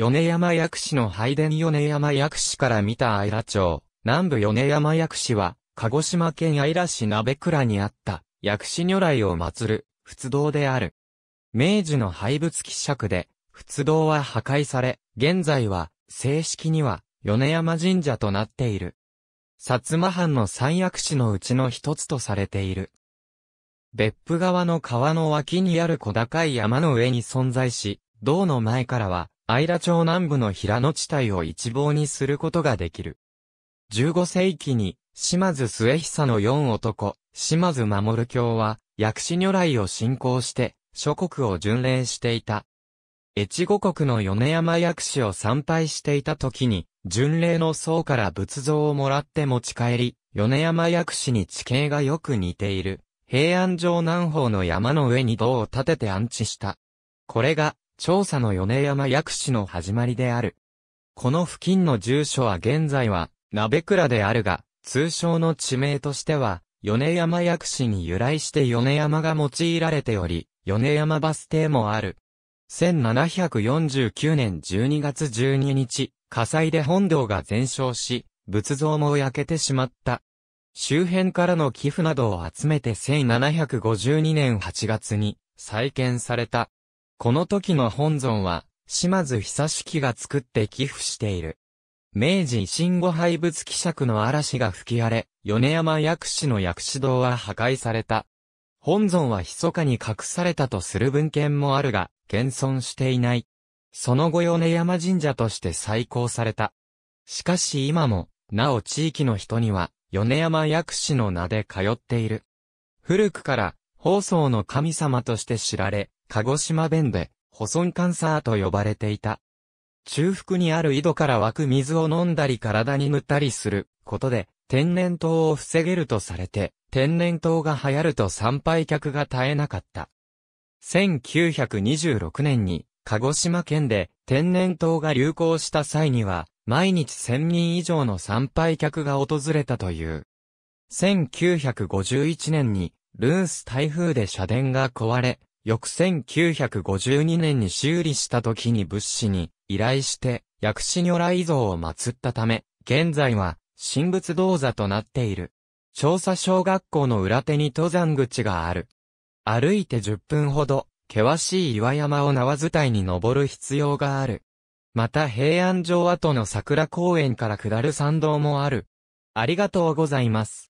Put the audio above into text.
米山薬師の拝殿米山薬師から見た愛良町、南部米山薬師は、鹿児島県愛良市鍋倉にあった、薬師如来を祀る、仏堂である。明治の廃仏希釈で、仏堂は破壊され、現在は、正式には、米山神社となっている。薩摩藩の三薬師のうちの一つとされている。別府川の川の脇にある小高い山の上に存在し、道の前からは、アイラ町南部の平野地帯を一望にすることができる。15世紀に、島津末久の四男、島津守教は、薬師如来を信仰して、諸国を巡礼していた。越後国の米山薬師を参拝していた時に、巡礼の僧から仏像をもらって持ち帰り、米山薬師に地形がよく似ている、平安城南方の山の上に堂を建てて安置した。これが、調査の米山薬師の始まりである。この付近の住所は現在は、鍋倉であるが、通称の地名としては、米山薬師に由来して米山が用いられており、米山バス停もある。1749年12月12日、火災で本堂が全焼し、仏像も焼けてしまった。周辺からの寄付などを集めて1752年8月に再建された。この時の本尊は、島津久式が作って寄付している。明治維新後廃仏希釈の嵐が吹き荒れ、米山薬師の薬師堂は破壊された。本尊は密かに隠されたとする文献もあるが、現存していない。その後米山神社として再興された。しかし今も、なお地域の人には、米山薬師の名で通っている。古くから、法僧の神様として知られ、鹿児島弁で、保存カンサーと呼ばれていた。中腹にある井戸から湧く水を飲んだり体に塗ったりすることで、天然痘を防げるとされて、天然痘が流行ると参拝客が絶えなかった。1926年に、鹿児島県で天然痘が流行した際には、毎日1000人以上の参拝客が訪れたという。1951年に、ルース台風で社殿が壊れ、翌1952年に修理した時に仏師に依頼して、薬師如来像を祀ったため、現在は神仏銅座となっている。調査小学校の裏手に登山口がある。歩いて10分ほど、険しい岩山を縄伝いに登る必要がある。また平安城跡の桜公園から下る参道もある。ありがとうございます。